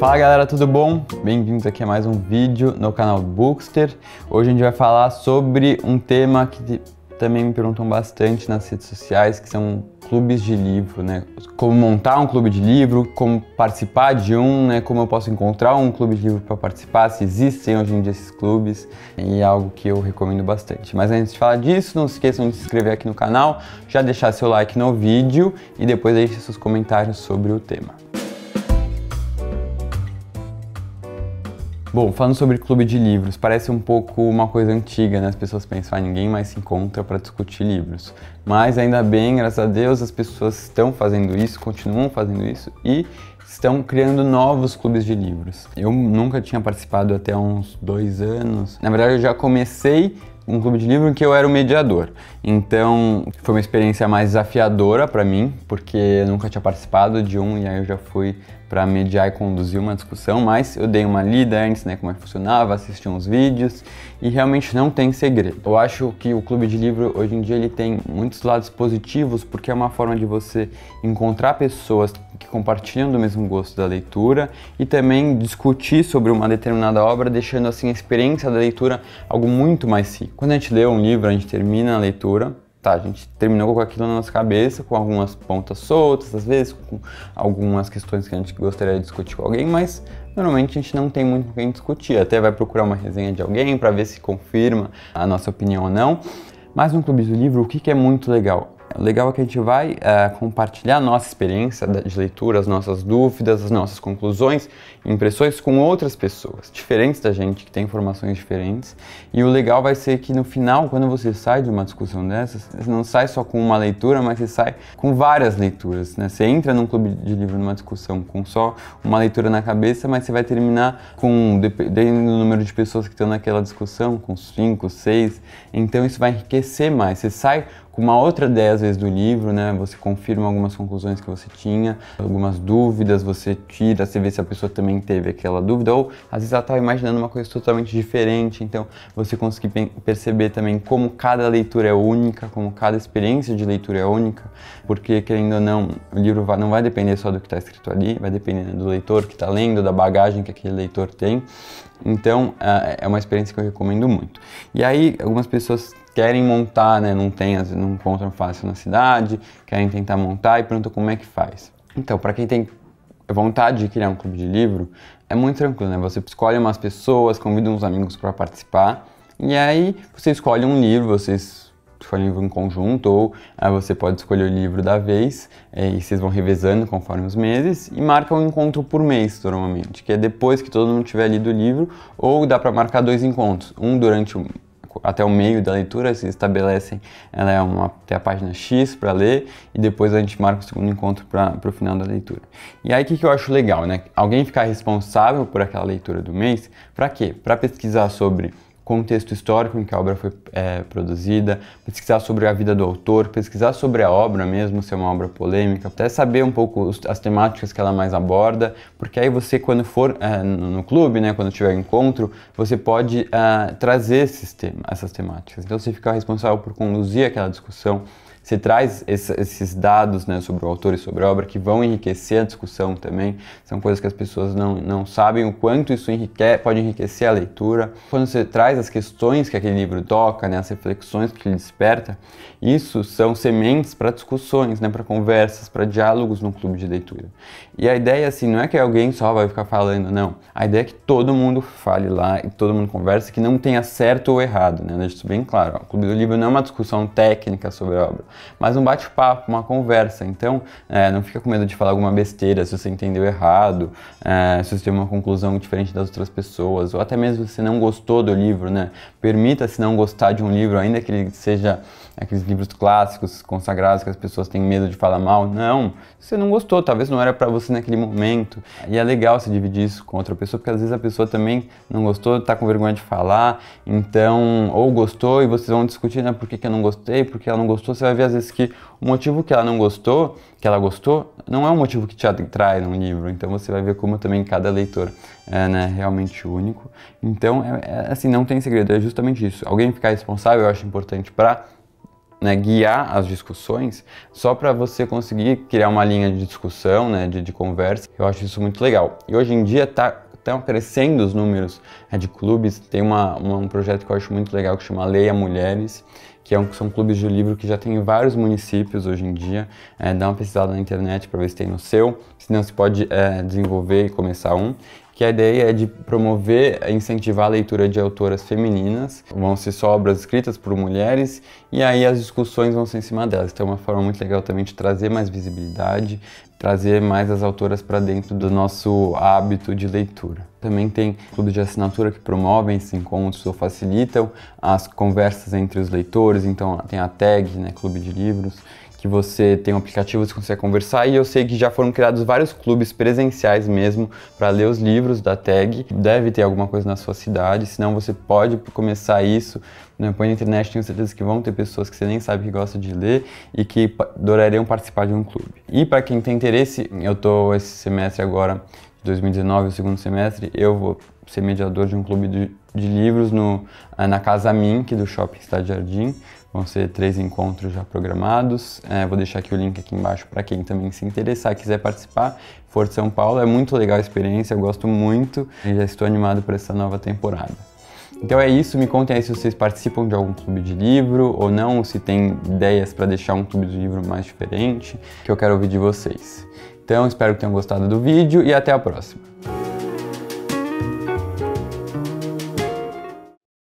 Fala galera, tudo bom? Bem-vindos aqui a mais um vídeo no canal Bookster. Hoje a gente vai falar sobre um tema que também me perguntam bastante nas redes sociais, que são clubes de livro, né? Como montar um clube de livro, como participar de um, né? Como eu posso encontrar um clube de livro para participar, se existem hoje em dia esses clubes, e é algo que eu recomendo bastante. Mas antes de falar disso, não se esqueçam de se inscrever aqui no canal, já deixar seu like no vídeo e depois deixe seus comentários sobre o tema. Bom, falando sobre clube de livros, parece um pouco uma coisa antiga, né? As pessoas pensam, ah, ninguém mais se encontra para discutir livros. Mas ainda bem, graças a Deus, as pessoas estão fazendo isso, continuam fazendo isso e estão criando novos clubes de livros. Eu nunca tinha participado até uns dois anos. Na verdade, eu já comecei um clube de livro em que eu era o mediador. Então, foi uma experiência mais desafiadora para mim, porque eu nunca tinha participado de um e aí eu já fui para mediar e conduzir uma discussão, mas eu dei uma lida antes, né, como é que funcionava, assisti uns vídeos e realmente não tem segredo. Eu acho que o clube de livro hoje em dia ele tem muitos lados positivos porque é uma forma de você encontrar pessoas que compartilham do mesmo gosto da leitura e também discutir sobre uma determinada obra, deixando assim a experiência da leitura algo muito mais rico. Quando a gente lê um livro, a gente termina a leitura, Tá, a gente terminou com aquilo na nossa cabeça, com algumas pontas soltas, às vezes com algumas questões que a gente gostaria de discutir com alguém, mas normalmente a gente não tem muito com quem discutir. Até vai procurar uma resenha de alguém para ver se confirma a nossa opinião ou não. Mas no Clube do Livro, o que, que é muito legal? O legal é que a gente vai uh, compartilhar a nossa experiência de leitura, as nossas dúvidas, as nossas conclusões, impressões com outras pessoas, diferentes da gente, que tem informações diferentes. E o legal vai ser que no final, quando você sai de uma discussão dessas, você não sai só com uma leitura, mas você sai com várias leituras. Né? Você entra num clube de livro numa discussão com só uma leitura na cabeça, mas você vai terminar com, dependendo do número de pessoas que estão naquela discussão, com cinco, seis. Então isso vai enriquecer mais. Você sai uma outra ideia às vezes do livro, né? Você confirma algumas conclusões que você tinha, algumas dúvidas você tira, você vê se a pessoa também teve aquela dúvida ou às vezes ela estava imaginando uma coisa totalmente diferente, então você conseguir perceber também como cada leitura é única, como cada experiência de leitura é única, porque querendo ou não, o livro vai, não vai depender só do que está escrito ali, vai depender né, do leitor que está lendo, da bagagem que aquele leitor tem. Então, é, é uma experiência que eu recomendo muito. E aí, algumas pessoas querem montar, né? Não tem, não encontram fácil na cidade, querem tentar montar e perguntam como é que faz. Então, para quem tem vontade de criar um clube de livro, é muito tranquilo, né? Você escolhe umas pessoas, convida uns amigos para participar e aí você escolhe um livro, vocês escolhem um livro em conjunto ou aí ah, você pode escolher o livro da vez eh, e vocês vão revezando conforme os meses e marca um encontro por mês normalmente, que é depois que todo mundo tiver lido o livro ou dá para marcar dois encontros, um durante o até o meio da leitura, se estabelecem, ela é uma, até a página X para ler e depois a gente marca o segundo encontro para o final da leitura. E aí o que, que eu acho legal, né? Alguém ficar responsável por aquela leitura do mês, para quê? Para pesquisar sobre contexto histórico em que a obra foi é, produzida, pesquisar sobre a vida do autor, pesquisar sobre a obra mesmo, se é uma obra polêmica, até saber um pouco os, as temáticas que ela mais aborda, porque aí você, quando for é, no, no, clube, né, quando tiver encontro, você pode é, trazer esses temas, essas temáticas. Então você fica responsável por conduzir aquela discussão você traz esse, esses dados né, sobre o autor e sobre a obra que vão enriquecer a discussão também. São coisas que as pessoas não, não sabem o quanto isso enrique, pode enriquecer a leitura. Quando você traz as questões que aquele livro toca, né, as reflexões que ele desperta, isso são sementes para discussões, né, para conversas, para diálogos no clube de leitura. E a ideia assim não é que alguém só vai ficar falando, não. A ideia é que todo mundo fale lá, que todo mundo converse, que não tenha certo ou errado, né? Deixa isso bem claro. Ó. O clube do livro não é uma discussão técnica sobre a obra mas um bate-papo, uma conversa. Então, é, não fica com medo de falar alguma besteira se você entendeu errado, é, se você tem uma conclusão diferente das outras pessoas, ou até mesmo se você não gostou do livro, né? Permita-se não gostar de um livro, ainda que ele seja aqueles livros clássicos, consagrados, que as pessoas têm medo de falar mal. Não, você não gostou, talvez não era para você naquele momento. E é legal se dividir isso com outra pessoa, porque às vezes a pessoa também não gostou, tá com vergonha de falar, então, ou gostou e vocês vão discutir, né, por que, que eu não gostei, porque ela não gostou, você vai ver ver às vezes que o motivo que ela não gostou, que ela gostou, não é um motivo que te atrai num livro. Então você vai ver como também cada leitor é né, realmente único. Então, é, é, assim, não tem segredo, é justamente isso. Alguém ficar responsável eu acho importante para né, guiar as discussões, só para você conseguir criar uma linha de discussão, né, de, de, conversa. Eu acho isso muito legal. E hoje em dia tá estão crescendo os números né, de clubes. Tem uma, uma, um projeto que eu acho muito legal que chama Leia Mulheres, que é um, são clubes de livro que já tem em vários municípios hoje em dia. É, dá uma pesquisada na internet para ver se tem no seu, se não se pode é, desenvolver e começar um que a ideia é de promover e incentivar a leitura de autoras femininas. Vão ser só obras escritas por mulheres e aí as discussões vão ser em cima delas. Então é uma forma muito legal também de trazer mais visibilidade, trazer mais as autoras para dentro do nosso hábito de leitura. Também tem clubes de assinatura que promovem esses encontros ou facilitam as conversas entre os leitores, então tem a tag, né, clube de livros, que você tem um aplicativo, você consegue conversar, e eu sei que já foram criados vários clubes presenciais mesmo para ler os livros da tag. Deve ter alguma coisa na sua cidade, senão você pode começar isso. Né? Põe na internet, tenho certeza que vão ter pessoas que você nem sabe que gosta de ler e que adorariam participar de um clube. E para quem tem interesse, eu estou esse semestre agora 2019, o segundo semestre, eu vou ser mediador de um clube de, de livros no, eh, na Casa Mink, do Shopping Cidade Jardim. Vão ser três encontros já programados. É, vou deixar aqui o link aqui embaixo para quem também se interessar, quiser participar. For de São Paulo é muito legal a experiência, eu gosto muito e já estou animado para essa nova temporada. Então é isso, me contem aí se vocês participam de algum clube de livro ou não, se tem ideias para deixar um clube de livro mais diferente, que eu quero ouvir de vocês. Então espero que tenham gostado do vídeo e até a próxima.